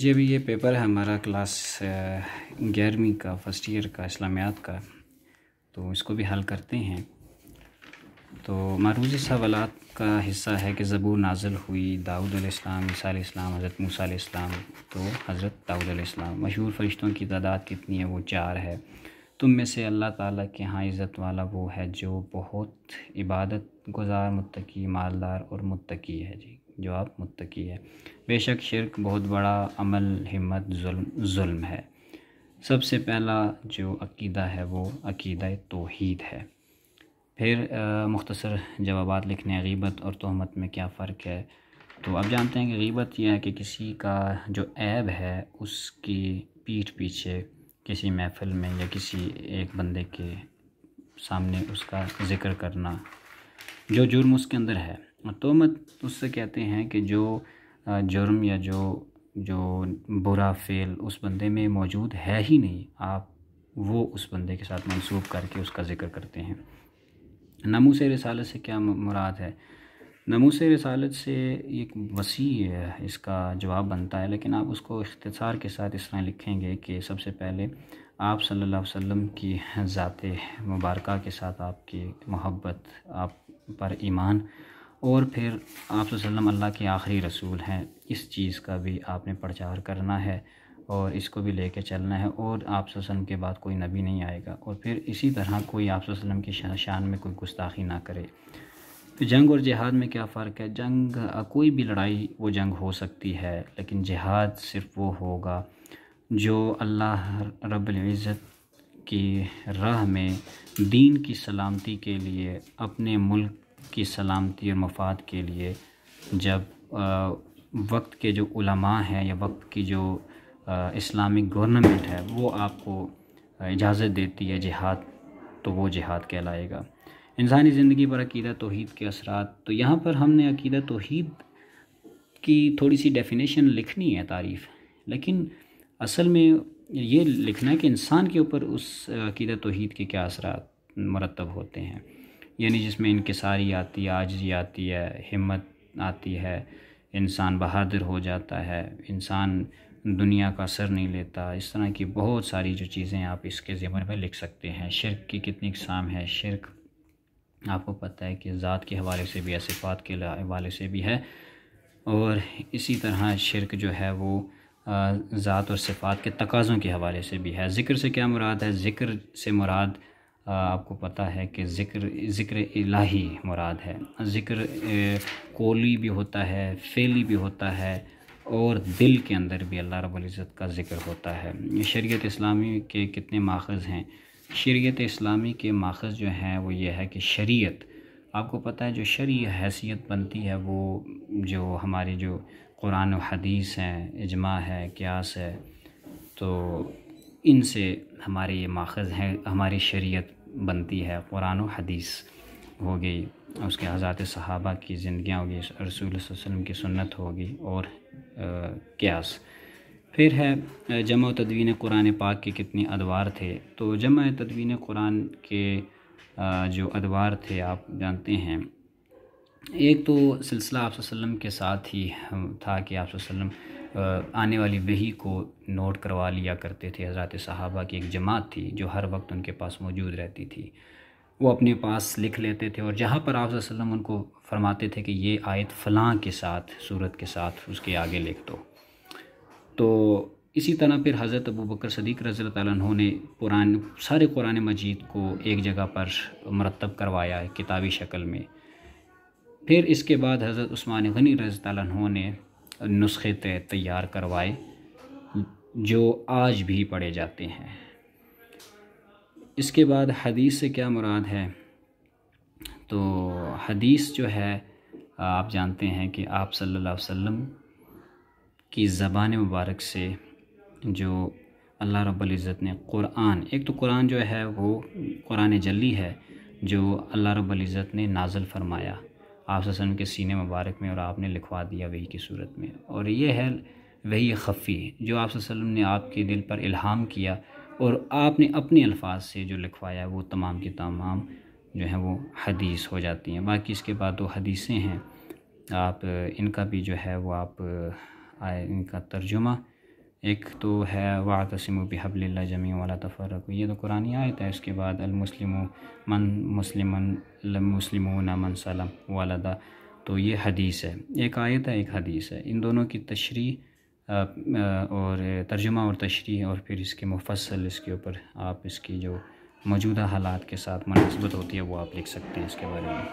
जी अभी ये पेपर है हमारा क्लास ग्यारहवीं का फर्स्ट ईयर का इस्लामियात का तो इसको भी हल करते हैं तो मारूजी सवालत का हिस्सा है कि ज़बूर नाजल हुई दाऊद अलैहिस्सलाम ईसा इस्लाम हज़रत मूसा इस्लाम तो हज़रत दाऊद अलैहिस्सलाम मशहूर फ़रिश्तों की तादाद कितनी है वो चार है तुम में से अल्लाह ताला के यहाँ इज़्ज़त वाला वो है जो बहुत इबादत गुजार मुतकी मालदार और मुतकी है जी जवाब मुतकी है बेशक शिरक बहुत बड़ा अमल हिम्मत जुल्म जुल्म है सबसे पहला जो अकीदा है वो अकीद तोहद है फिर मुख्तसर जवाब लिखने गीबत और तहमत में क्या फ़र्क है तो आप जानते हैं कि गीबत यह है कि किसी का जो ऐब है उसकी पीठ पीछे किसी महफिल में या किसी एक बंदे के सामने उसका ज़िक्र करना जो जुर्म उसके अंदर है तोहमत उससे कहते हैं कि जो जुर्म या जो जो बुरा फ़ेल उस बंदे में मौजूद है ही नहीं आप वो उस बंदे के साथ मंसूब करके उसका ज़िक्र करते हैं नमू से रसालत से क्या मुराद है नमू से रसालत से एक वसी इसका जवाब बनता है लेकिन आप उसको अख्तसार के साथ इस तरह लिखेंगे कि सबसे पहले आप सल्लल्लाहु अलैहि वसल्लम की ज़ात मुबारक के साथ आपकी मोहब्बत आप पर ईमान और फिर आप अल्लाह के आखिरी रसूल हैं इस चीज़ का भी आपने प्रचार करना है और इसको भी लेके चलना है और आप के बाद कोई नबी नहीं आएगा और फिर इसी तरह कोई आप की शान में कोई गुस्ताखी ना करे तो जंग और जिहाद में क्या फ़र्क है जंग कोई भी लड़ाई वो जंग हो सकती है लेकिन जिहाद सिर्फ वो होगा जो अल्लाह रब्ज़त की राह में दीन की सलामती के लिए अपने मुल्क की सलामती और मफाद के लिए जब वक्त के जो उलमा हैं या वक्त की जो इस्लामिक गवर्नमेंट है वो आपको इजाज़त देती है जिहाद तो वो जिहाद कहलाएगा इंसानी ज़िंदगी पर अकीदा तोहद के असरात तो यहाँ पर हमने अकीदा तोहद की थोड़ी सी डेफिनेशन लिखनी है तारीफ़ लेकिन असल में ये लिखना है कि इंसान के ऊपर उस अकीदा तोहद के क्या असरात मरतब होते हैं यानी जिसमें इनकसारी आती है आजरी आती है हिम्मत आती है इंसान बहादुर हो जाता है इंसान दुनिया का असर नहीं लेता इस तरह की बहुत सारी जो चीज़ें आप इसके ज़िम्मे में लिख सकते हैं शिरक की कितनी इकसाम है शिरक आपको पता है कि ज़ात के हवाले से भी है सिफात के हवाले से भी है और इसी तरह शिरक जो है वो ज़ात और सिफात के तकाज़ों के हवाले से भी है ज़िक्र से क्या मुराद है ज़िक्र से मुराद आपको पता है कि ज़िक्र ज़िक्र इलाही मुराद है ज़िक्र कोली भी होता है फेली भी होता है और दिल के अंदर भी अल्लाह रब्ज़त का ज़िक्र होता है शरीयत इस्लामी के कितने माखज़ हैं शरीयत इस्लामी के माखज़ जो हैं वो ये है कि शरीयत आपको पता है जो शरी हैसियत बनती है वो जो हमारी जो कुरान हदीस हैं इजमा है क्यास है तो इनसे हमारे ये माखज़ हैं हमारी शरीयत बनती है कुरान हदीस हो गई उसके आज़ाद सहाबा की ज़िंदियाँ होगी रसूल वसम की सुन्नत होगी और क्यास फिर है जम तदवीन कुरान पाक के कितने अदवार थे तो जम तदवीन कुरान के जो अदवार थे आप जानते हैं एक तो सिलसिला आप के साथ ही था कि आप आने वाली वही को नोट करवा लिया करते थे हज़रत साहबा की एक जमात थी जो हर वक्त उनके पास मौजूद रहती थी वो अपने पास लिख लेते थे और जहाँ पर आप उनको फरमाते थे कि ये आयत फ़लाँ के साथ सूरत के साथ उसके आगे लिख दो तो इसी तरह फिर हज़रत अबू बकर सदीक रज़ी तैन ने पुरान सारे कुरान मजीद को एक जगह पर मरतब करवाया किताबी शक्ल में फिर इसके बाद हज़रत उस्मान गनी रज़ी ने नुस्खे तैयार करवाए जो आज भी पढ़े जाते हैं इसके बाद हदीस से क्या मुराद है तो हदीस जो है आप जानते हैं कि आप सल्लल्लाहु अलैहि वसल्लम की ज़बान मुबारक से जो अल्लाह रब्बुल इज़्ज़त ने कुरान एक तो कुरान जो है वो कुरान जली है जो अल्लाह रब्बुल इज़्ज़त ने नाजल फरमाया आप के सीने मुबारक में और आपने लिखवा दिया वही की सूरत में और ये है वही खफ़ी जो आप ने आपके दिल पर इल्हाम किया और आपने अपने अल्फाज से जो लिखवाया वो तमाम की तमाम जो है वो हदीस हो जाती हैं बाकी इसके बाद वो हदीसें हैं आप इनका भी जो है वो आप आए इनका तर्जुमा एक तो है वाह तसम बिहबल्ला जमी वाला तफरक ये तो कुरानी आयत है इसके बाद अलमुसलिम मन मुस्लिम मुस्लिम मन सलम वालदा तो ये हदीस है एक आयत है एक हदीस है इन दोनों की तशरी और तर्जुमा और तशरी और फिर इसके मुफसल इसके ऊपर आप इसकी जो मौजूदा हालात के साथ मुनासबत होती है वो आप लिख सकते हैं इसके बारे में